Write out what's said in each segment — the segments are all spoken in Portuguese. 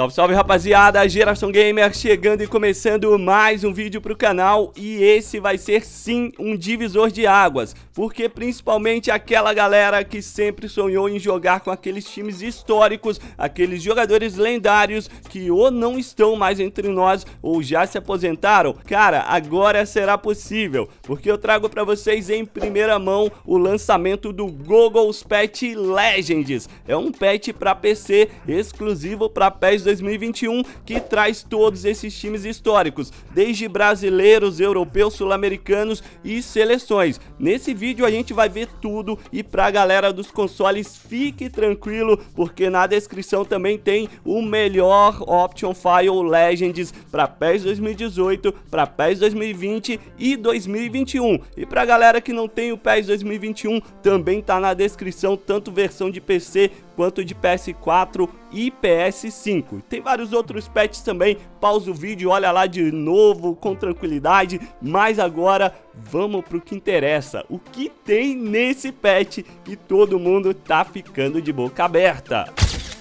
Salve, salve rapaziada, Geração Gamer chegando e começando mais um vídeo pro canal e esse vai ser sim um divisor de águas, porque principalmente aquela galera que sempre sonhou em jogar com aqueles times históricos, aqueles jogadores lendários que ou não estão mais entre nós ou já se aposentaram, cara, agora será possível, porque eu trago para vocês em primeira mão o lançamento do Google's Pet Legends, é um pet para PC exclusivo para PES 2021 que traz todos esses times históricos, desde brasileiros, europeus, sul-americanos e seleções. Nesse vídeo a gente vai ver tudo e pra galera dos consoles fique tranquilo porque na descrição também tem o melhor Option File Legends para PES 2018, para PES 2020 e 2021. E pra galera que não tem o PES 2021 também tá na descrição tanto versão de PC quanto de PS4 e PS5. Tem vários outros patches também, pausa o vídeo, olha lá de novo com tranquilidade, mas agora vamos pro que interessa, o que tem nesse patch que todo mundo tá ficando de boca aberta.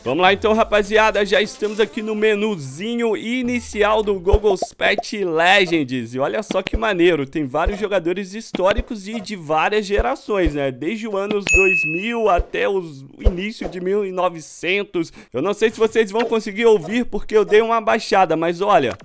Vamos lá então, rapaziada, já estamos aqui no menuzinho inicial do Google's Pet Legends. E olha só que maneiro, tem vários jogadores históricos e de várias gerações, né? Desde os anos 2000 até os início de 1900. Eu não sei se vocês vão conseguir ouvir porque eu dei uma baixada, mas olha,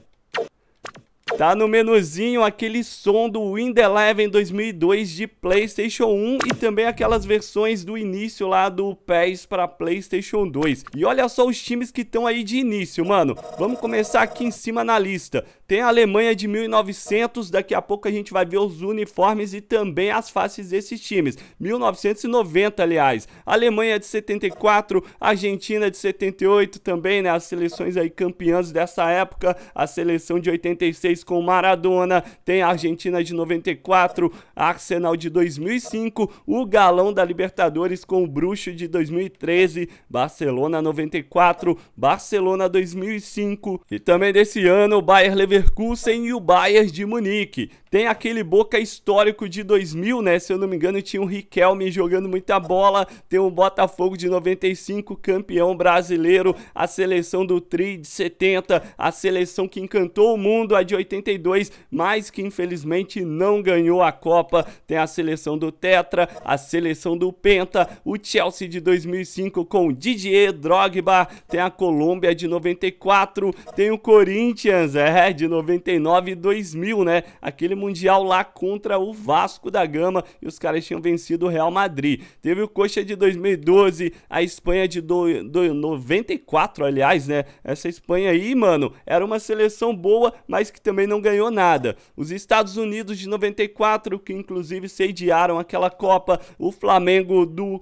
Tá no menuzinho aquele som do Wind Eleven 2002 de PlayStation 1 e também aquelas versões do início lá do PES para PlayStation 2. E olha só os times que estão aí de início, mano. Vamos começar aqui em cima na lista. Tem a Alemanha de 1900, daqui a pouco a gente vai ver os uniformes e também as faces desses times. 1990, aliás. Alemanha de 74, Argentina de 78 também, né? As seleções aí campeãs dessa época. A seleção de 86 com Maradona, tem a Argentina de 94, Arsenal de 2005, o galão da Libertadores com o Bruxo de 2013, Barcelona 94, Barcelona 2005 e também desse ano o Bayern Leverkusen Leverkusen e o Bayern de Munique. Tem aquele Boca histórico de 2000, né? Se eu não me engano, tinha o Riquelme jogando muita bola. Tem o Botafogo de 95, campeão brasileiro. A seleção do Tri de 70, a seleção que encantou o mundo, a de 82, mas que infelizmente não ganhou a Copa. Tem a seleção do Tetra, a seleção do Penta, o Chelsea de 2005 com Didier Drogba. Tem a Colômbia de 94, tem o Corinthians, é, de de 99 e 2000, né? Aquele Mundial lá contra o Vasco da Gama e os caras tinham vencido o Real Madrid. Teve o Coxa de 2012, a Espanha de do, do 94, aliás, né? Essa Espanha aí, mano, era uma seleção boa, mas que também não ganhou nada. Os Estados Unidos de 94, que inclusive sediaram aquela Copa, o Flamengo do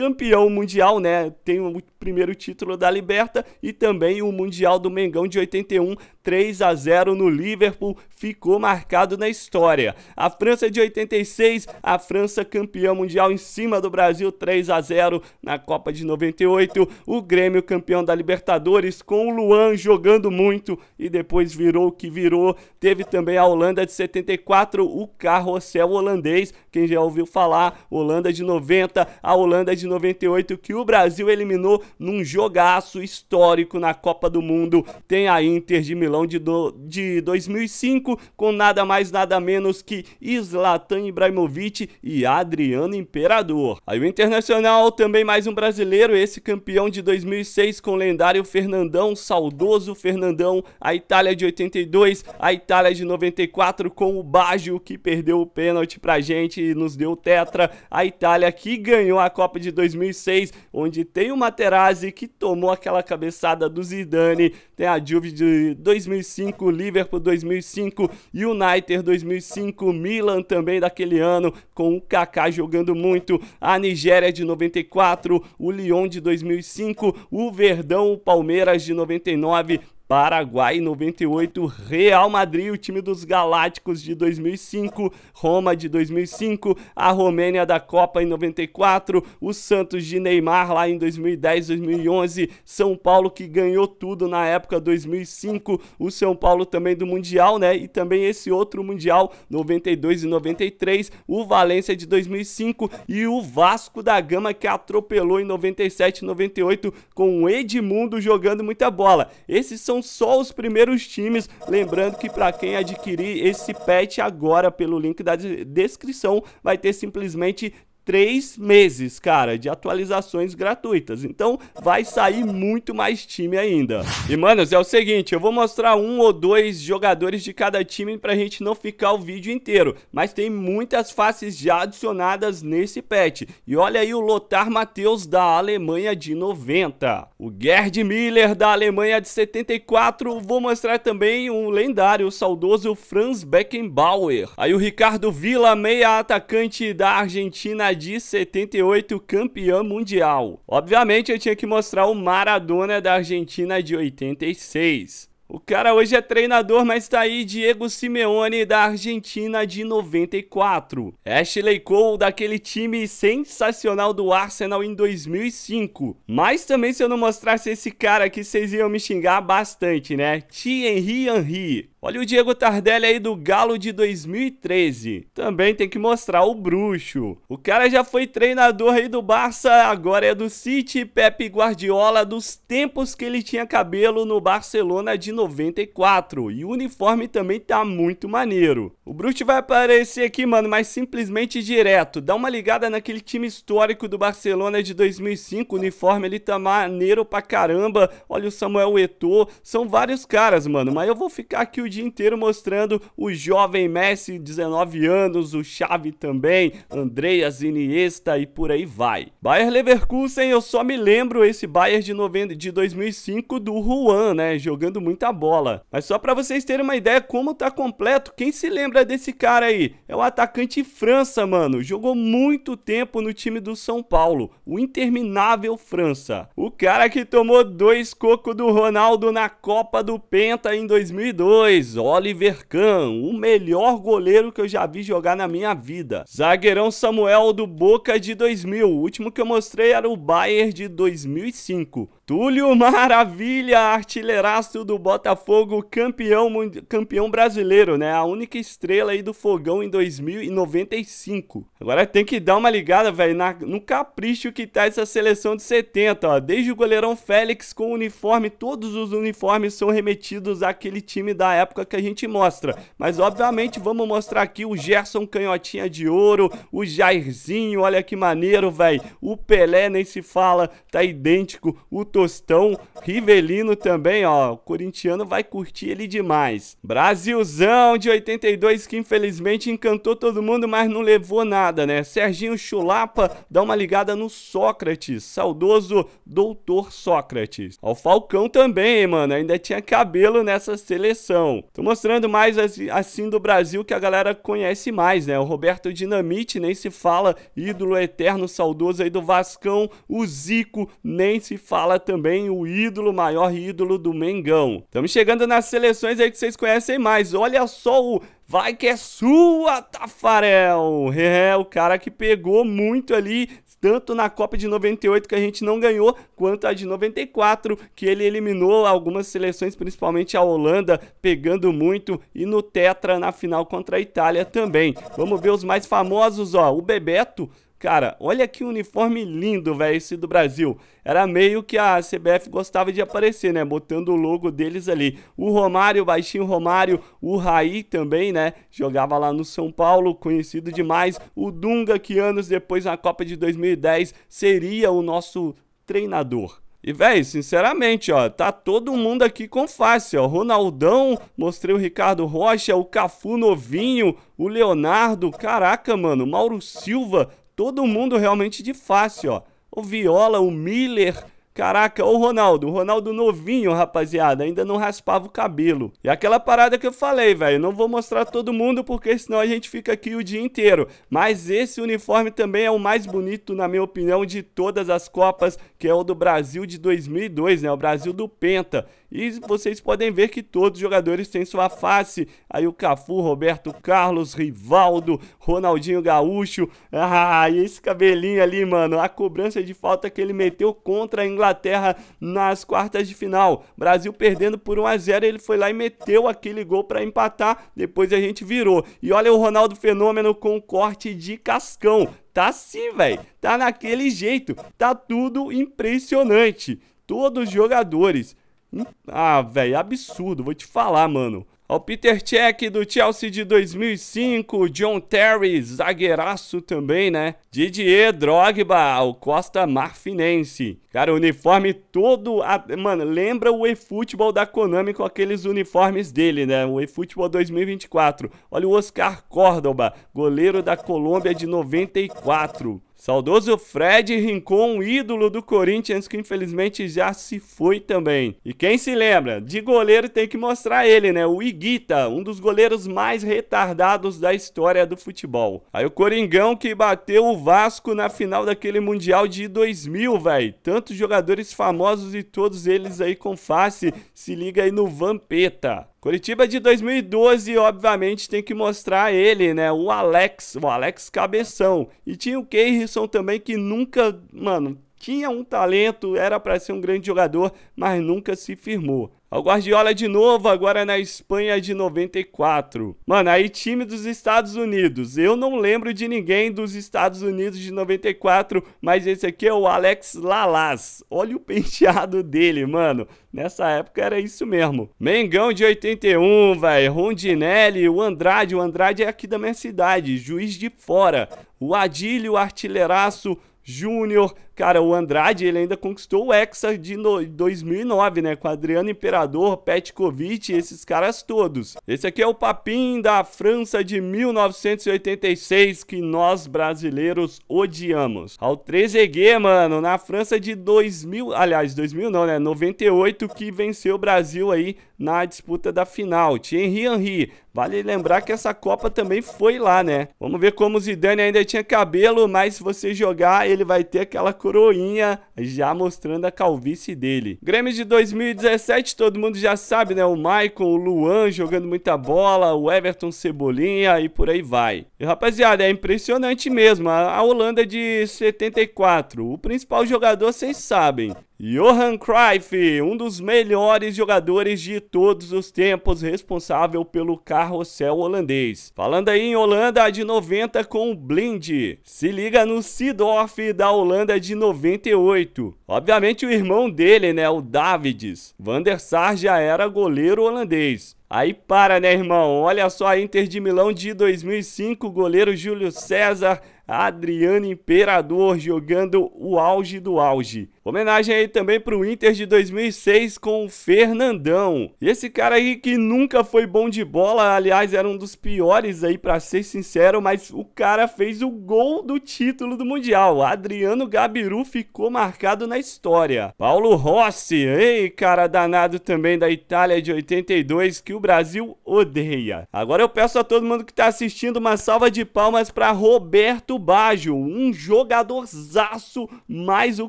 campeão mundial, né? Tem o primeiro título da Liberta e também o Mundial do Mengão de 81, 3 a 0 no Liverpool, ficou marcado na história. A França de 86, a França campeã mundial em cima do Brasil, 3 a 0 na Copa de 98, o Grêmio campeão da Libertadores com o Luan jogando muito e depois virou o que virou. Teve também a Holanda de 74, o carrossel holandês, quem já ouviu falar, Holanda de 90, a Holanda de 98 que o Brasil eliminou num jogaço histórico na Copa do Mundo. Tem a Inter de Milão de, do, de 2005 com nada mais nada menos que Zlatan Ibrahimovic e Adriano Imperador. Aí o Internacional também mais um brasileiro, esse campeão de 2006 com o lendário Fernandão, saudoso Fernandão. A Itália de 82, a Itália de 94 com o Baggio que perdeu o pênalti pra gente e nos deu tetra. A Itália que ganhou a Copa de de 2006, onde tem o Materazzi que tomou aquela cabeçada do Zidane, tem a Juve de 2005, Liverpool 2005, United 2005, Milan também daquele ano, com o Kaká jogando muito, a Nigéria de 94, o Lyon de 2005, o Verdão, o Palmeiras de 99, Paraguai 98, Real Madrid, o time dos Galácticos de 2005, Roma de 2005, a Romênia da Copa em 94, o Santos de Neymar lá em 2010, 2011, São Paulo que ganhou tudo na época 2005, o São Paulo também do Mundial, né? E também esse outro Mundial 92 e 93, o Valência de 2005 e o Vasco da Gama que atropelou em 97 98 com o Edmundo jogando muita bola. Esses são só os primeiros times. Lembrando que para quem adquirir esse patch agora pelo link da descrição, vai ter simplesmente três meses, cara, de atualizações gratuitas. Então vai sair muito mais time ainda. E, manos, é o seguinte, eu vou mostrar um ou dois jogadores de cada time pra gente não ficar o vídeo inteiro. Mas tem muitas faces já adicionadas nesse patch. E olha aí o Lothar Matheus da Alemanha de 90. O Gerd Miller da Alemanha de 74. Vou mostrar também um lendário, o saudoso Franz Beckenbauer. Aí o Ricardo Villa, meia atacante da Argentina de 78, campeã mundial. Obviamente eu tinha que mostrar o Maradona da Argentina de 86. O cara hoje é treinador, mas tá aí Diego Simeone da Argentina de 94. Ashley Cole daquele time sensacional do Arsenal em 2005. Mas também se eu não mostrasse esse cara aqui, vocês iam me xingar bastante, né? Thierry Henry. Olha o Diego Tardelli aí do Galo de 2013. Também tem que mostrar o bruxo. O cara já foi treinador aí do Barça, agora é do City, Pepe Guardiola, dos tempos que ele tinha cabelo no Barcelona de 94. E o uniforme também tá muito maneiro. O bruxo vai aparecer aqui, mano, mas simplesmente direto. Dá uma ligada naquele time histórico do Barcelona de 2005. O uniforme ele tá maneiro pra caramba. Olha o Samuel Eto'o. São vários caras, mano, mas eu vou ficar aqui o dia inteiro mostrando o jovem Messi, 19 anos, o Xavi também, Andreas Iniesta e por aí vai. Bayern Leverkusen, eu só me lembro esse Bayern de, novembro, de 2005 do Juan, né, jogando muita bola. Mas só para vocês terem uma ideia como tá completo, quem se lembra desse cara aí? É o atacante França, mano, jogou muito tempo no time do São Paulo, o interminável França. O cara que tomou dois cocos do Ronaldo na Copa do Penta em 2002. 3. Oliver Kahn, o melhor goleiro que eu já vi jogar na minha vida. Zagueirão Samuel do Boca de 2000, o último que eu mostrei era o Bayern de 2005. Túlio Maravilha, artilheiraço do Botafogo, campeão, campeão brasileiro, né? A única estrela aí do fogão em 2095. Agora tem que dar uma ligada, velho, no capricho que tá essa seleção de 70, ó. Desde o goleirão Félix com o uniforme, todos os uniformes são remetidos àquele time da época que a gente mostra. Mas, obviamente, vamos mostrar aqui o Gerson Canhotinha de Ouro, o Jairzinho, olha que maneiro, velho. O Pelé nem se fala, tá idêntico. O Tostão, Rivelino também, ó. O corintiano vai curtir ele demais. Brasilzão de 82 que infelizmente encantou todo mundo, mas não levou nada, né? Serginho Chulapa dá uma ligada no Sócrates, saudoso doutor Sócrates. Ó, o Falcão também, mano, ainda tinha cabelo nessa seleção. Tô mostrando mais assim do Brasil que a galera conhece mais, né? O Roberto Dinamite nem se fala, ídolo eterno, saudoso aí do Vascão. O Zico nem se fala também o ídolo, maior ídolo do Mengão. Estamos chegando nas seleções aí que vocês conhecem mais. Olha só o Vai que é sua, Tafarel! É, é o cara que pegou muito ali, tanto na Copa de 98 que a gente não ganhou, quanto a de 94, que ele eliminou algumas seleções, principalmente a Holanda, pegando muito, e no Tetra na final contra a Itália também. Vamos ver os mais famosos, ó. O Bebeto, Cara, olha que uniforme lindo, velho, esse do Brasil. Era meio que a CBF gostava de aparecer, né? Botando o logo deles ali. O Romário, baixinho Romário, o Raí também, né? Jogava lá no São Paulo, conhecido demais. O Dunga, que anos depois, na Copa de 2010, seria o nosso treinador. E, velho, sinceramente, ó, tá todo mundo aqui com face, ó. Ronaldão, mostrei o Ricardo Rocha, o Cafu novinho, o Leonardo, caraca, mano, Mauro Silva, todo mundo realmente de face, ó. O Viola, o Miller, Caraca, o Ronaldo, o Ronaldo novinho, rapaziada, ainda não raspava o cabelo. E aquela parada que eu falei, velho, não vou mostrar todo mundo porque senão a gente fica aqui o dia inteiro. Mas esse uniforme também é o mais bonito, na minha opinião, de todas as Copas, que é o do Brasil de 2002, né? O Brasil do Penta. E vocês podem ver que todos os jogadores têm sua face. Aí o Cafu, Roberto Carlos, Rivaldo, Ronaldinho Gaúcho. Ah, e esse cabelinho ali, mano, a cobrança de falta que ele meteu contra a Inglaterra Inglaterra nas quartas de final. Brasil perdendo por 1 a 0, ele foi lá e meteu aquele gol para empatar, depois a gente virou. E olha o Ronaldo Fenômeno com corte de cascão. Tá sim, velho. Tá naquele jeito. Tá tudo impressionante. Todos os jogadores. Hum, ah, velho, absurdo, vou te falar, mano. O Peter Cech do Chelsea de 2005, John Terry, zagueiraço também, né? Didier Drogba, o Costa Marfinense. Cara, o uniforme todo, a... mano, lembra o eFootball da Konami com aqueles uniformes dele, né? O eFootball 2024. Olha o Oscar Córdoba, goleiro da Colômbia de 94. Saudoso Fred rincou um ídolo do Corinthians que infelizmente já se foi também. E quem se lembra, de goleiro tem que mostrar ele, né? O Iguita, um dos goleiros mais retardados da história do futebol. Aí o Coringão que bateu o Vasco na final daquele Mundial de 2000, velho. Tantos jogadores famosos e todos eles aí com face. Se liga aí no Vampeta. Curitiba de 2012, obviamente, tem que mostrar ele, né? O Alex, o Alex Cabeção. E tinha o Keirson também, que nunca, mano, tinha um talento, era para ser um grande jogador, mas nunca se firmou. O Guardiola de novo, agora na Espanha de 94. Mano, aí time dos Estados Unidos. Eu não lembro de ninguém dos Estados Unidos de 94, mas esse aqui é o Alex Lalas. Olha o penteado dele, mano. Nessa época era isso mesmo. Mengão de 81, velho. Rondinelli, o Andrade. O Andrade é aqui da minha cidade, Juiz de Fora. O Adílio, artilheiraço. Júnior. Cara, o Andrade ele ainda conquistou o Hexa de no... 2009, né? Com Adriano Imperador, Petkovic, esses caras todos. Esse aqui é o papim da França de 1986 que nós brasileiros odiamos. Ao 3G, mano, na França de 2000, aliás, 2000 não, né? 98 que venceu o Brasil aí na disputa da final. Thierry Henry, Vale lembrar que essa Copa também foi lá, né? Vamos ver como o Zidane ainda tinha cabelo, mas se você jogar, ele ele vai ter aquela coroinha já mostrando a calvície dele. Grêmio de 2017, todo mundo já sabe, né? O Maicon, o Luan jogando muita bola, o Everton Cebolinha e por aí vai. E, rapaziada, é impressionante mesmo. A Holanda de 74, o principal jogador, vocês sabem, Johan Cruyff, um dos melhores jogadores de todos os tempos, responsável pelo carrossel holandês. Falando aí em Holanda de 90 com o Blind. Se liga no Sidorf da Holanda de 98. Obviamente o irmão dele, né, o Davids. Van der Sar já era goleiro holandês. Aí para, né, irmão? Olha só a Inter de Milão de 2005, goleiro Júlio César Adriano Imperador jogando o auge do auge. Homenagem aí também para o Inter de 2006 com o Fernandão. E esse cara aí que nunca foi bom de bola, aliás, era um dos piores aí para ser sincero, mas o cara fez o gol do título do Mundial. Adriano Gabiru ficou marcado na história. Paulo Rossi, ei, cara danado também da Itália de 82 que o Brasil odeia. Agora eu peço a todo mundo que está assistindo uma salva de palmas para Roberto Baggio, um jogadorzaço, mas o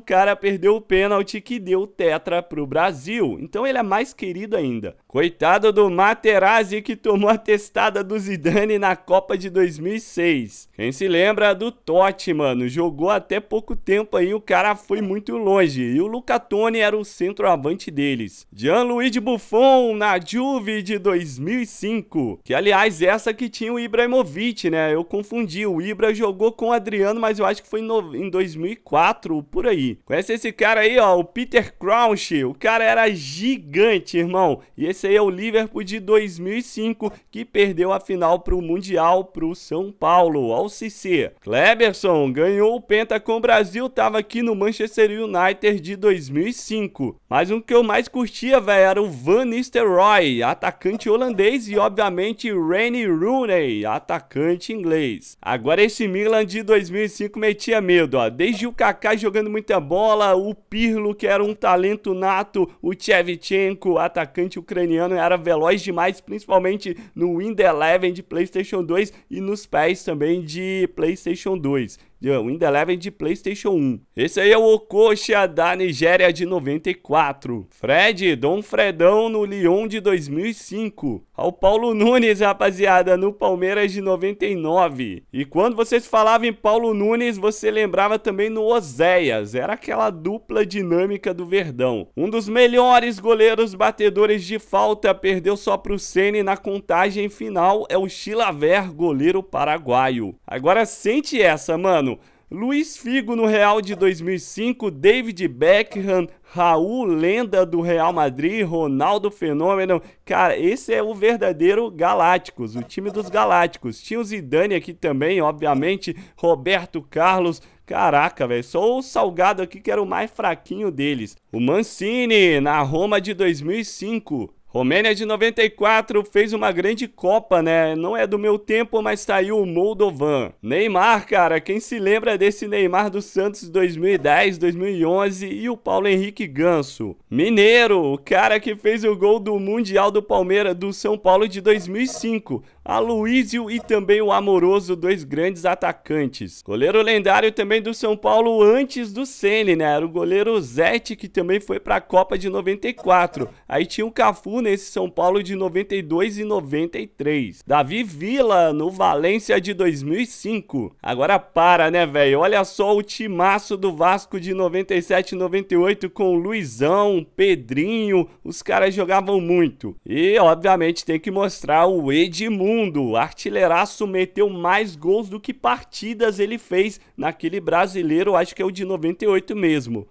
cara perdeu o pênalti que deu tetra pro Brasil. Então ele é mais querido ainda. Coitado do Materazzi que tomou a testada do Zidane na Copa de 2006. Quem se lembra do Totti, mano, jogou até pouco tempo aí, o cara foi muito longe e o Luca Toni era o centroavante deles. Gianluigi Buffon na Juve de 2005, que aliás essa que tinha o Ibrahimovic, né? Eu confundi, o Ibra jogou com o Adriano, mas eu acho que foi em 2004, por aí. Conhece esse cara aí, ó, o Peter Crouch. O cara era gigante, irmão. E esse aí é o Liverpool de 2005, que perdeu a final pro Mundial pro São Paulo, ao CC. Cleberson ganhou o Penta com o Brasil, tava aqui no Manchester United de 2005. Mas um que eu mais curtia, velho, era o Van Nistelrooy, atacante holandês e, obviamente, Rennie Rooney, atacante inglês. Agora esse Milan de 2005 metia medo, ó. Desde o Kaká jogando muita bola, o Pirlo, que era um talento nato, o Tchevchenko, atacante ucraniano, era veloz demais, principalmente no Wind Eleven de PlayStation 2 e nos pés também de PlayStation 2. O Eleven de PlayStation 1. Esse aí é o Okocha da Nigéria de 94. Fred, Dom Fredão no Lyon de 2005. Ao Paulo Nunes, rapaziada, no Palmeiras de 99. E quando vocês falavam em Paulo Nunes, você lembrava também no Oséias. Era aquela dupla dinâmica do Verdão. Um dos melhores goleiros batedores de falta, perdeu só pro Sene na contagem final, é o Chilaver, goleiro paraguaio. Agora sente essa, mano. Luiz Figo no Real de 2005, David Beckham, Raul, lenda do Real Madrid, Ronaldo Fenômeno. Cara, esse é o verdadeiro Galácticos, o time dos Galácticos. Tinha o Zidane aqui também, obviamente, Roberto Carlos. Caraca, velho, só o Salgado aqui que era o mais fraquinho deles. O Mancini na Roma de 2005. Romênia de 94 fez uma grande Copa, né? Não é do meu tempo, mas saiu tá o Moldovan. Neymar, cara, quem se lembra desse Neymar do Santos 2010, 2011 e o Paulo Henrique Ganso. Mineiro, o cara que fez o gol do Mundial do Palmeiras do São Paulo de 2005. Aloísio e também o Amoroso, dois grandes atacantes. Goleiro lendário também do São Paulo antes do Ceni, né? Era o goleiro Zete que também foi para a Copa de 94. Aí tinha o Cafu nesse São Paulo de 92 e 93. Davi Villa no Valência de 2005. Agora para, né, velho? Olha só o timaço do Vasco de 97 e 98 com Luizão, Pedrinho, os caras jogavam muito. E obviamente tem que mostrar o Edmundo mundo. Artilheiraço meteu mais gols do que partidas ele fez naquele brasileiro, acho que é o de 98 mesmo.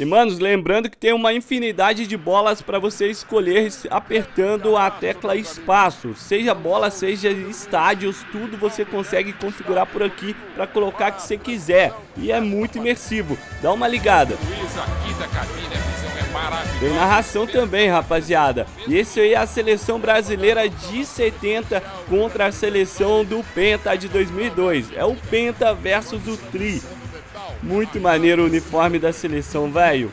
E, manos, lembrando que tem uma infinidade de bolas para você escolher apertando a tecla espaço. Seja bola, seja estádios, tudo você consegue configurar por aqui para colocar o que você quiser. E é muito imersivo. Dá uma ligada. aqui da cabine, é tem narração também, rapaziada. E esse aí é a seleção brasileira de 70 contra a seleção do Penta de 2002. É o Penta versus o Tri. Muito maneiro o uniforme da seleção, velho.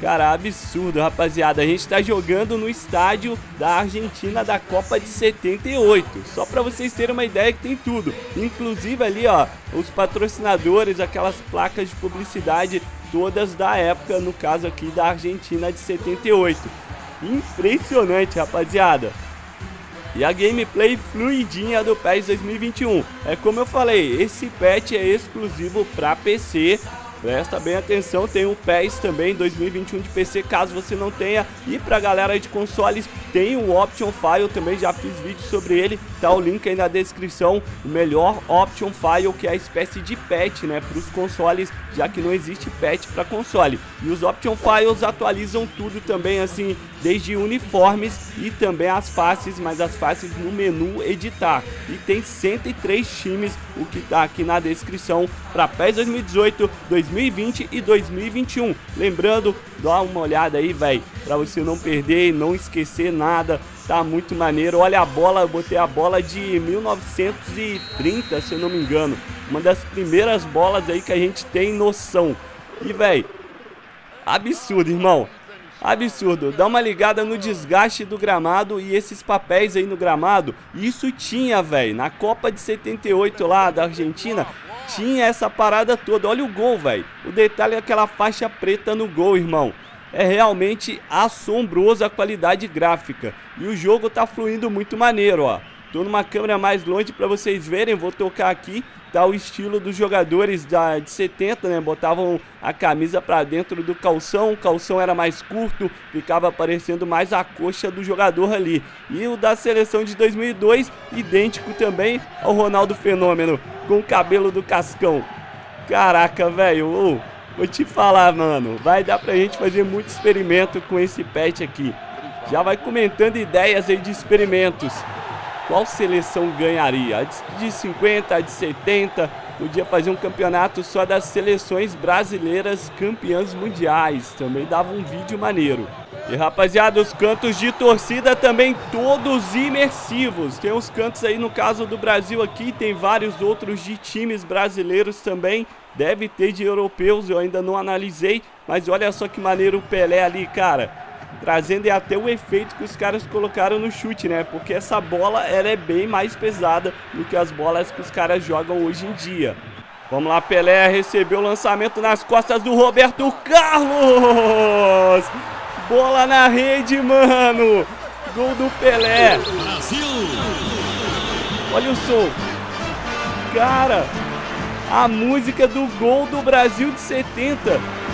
Cara, absurdo, rapaziada. A gente tá jogando no estádio da Argentina da Copa de 78. Só para vocês terem uma ideia que tem tudo. Inclusive ali, ó, os patrocinadores, aquelas placas de publicidade todas da época, no caso aqui da Argentina de 78. Impressionante, rapaziada. E a gameplay fluidinha do PES 2021. É como eu falei, esse patch é exclusivo para PC Presta bem atenção, tem o PES também 2021 de PC, caso você não tenha. E pra galera de consoles, tem o Option File, também já fiz vídeo sobre ele, tá o link aí na descrição. O melhor Option File, que é a espécie de patch, né, pros consoles, já que não existe patch para console. E os Option Files atualizam tudo também, assim, desde uniformes e também as faces, mas as faces no menu editar. E tem 103 times, o que está aqui na descrição para PES 2018, 2020 e 2021. Lembrando, dá uma olhada aí, velho, para você não perder, não esquecer nada. Tá muito maneiro. Olha a bola, eu botei a bola de 1930, se eu não me engano. Uma das primeiras bolas aí que a gente tem noção. E, velho, absurdo, irmão absurdo. Dá uma ligada no desgaste do gramado e esses papéis aí no gramado. Isso tinha, velho. Na Copa de 78 lá da Argentina, tinha essa parada toda. Olha o gol, velho. O detalhe é aquela faixa preta no gol, irmão. É realmente assombroso a qualidade gráfica. E o jogo tá fluindo muito maneiro, ó. Tô numa câmera mais longe para vocês verem, vou tocar aqui, tá o estilo dos jogadores da, de 70, né? Botavam a camisa para dentro do calção, o calção era mais curto, ficava aparecendo mais a coxa do jogador ali. E o da seleção de 2002, idêntico também ao Ronaldo Fenômeno, com o cabelo do cascão. Caraca, velho, vou te falar, mano, vai dar pra gente fazer muito experimento com esse pet aqui. Já vai comentando ideias aí de experimentos qual seleção ganharia? A de 50, a de 70, podia fazer um campeonato só das seleções brasileiras campeãs mundiais, também dava um vídeo maneiro. E rapaziada, os cantos de torcida também todos imersivos. Tem uns cantos aí no caso do Brasil aqui, tem vários outros de times brasileiros também. Deve ter de europeus, eu ainda não analisei, mas olha só que maneiro o Pelé ali, cara trazendo é até o efeito que os caras colocaram no chute, né? Porque essa bola ela é bem mais pesada do que as bolas que os caras jogam hoje em dia. Vamos lá, Pelé recebeu o lançamento nas costas do Roberto Carlos. Bola na rede, mano. Gol do Pelé. Brasil. Olha o som. Cara, a música do gol do Brasil de 70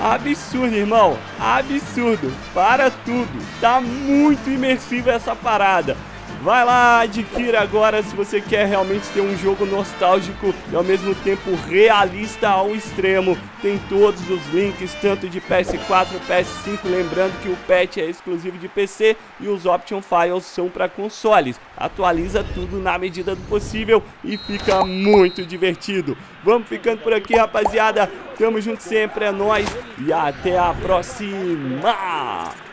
Absurdo, irmão. Absurdo. Para tudo. Tá muito imersiva essa parada. Vai lá, adquira agora se você quer realmente ter um jogo nostálgico e ao mesmo tempo realista ao extremo. Tem todos os links, tanto de PS4, PS5, lembrando que o patch é exclusivo de PC e os option files são para consoles. Atualiza tudo na medida do possível e fica muito divertido. Vamos ficando por aqui, rapaziada. Tamo junto sempre, é nóis e até a próxima!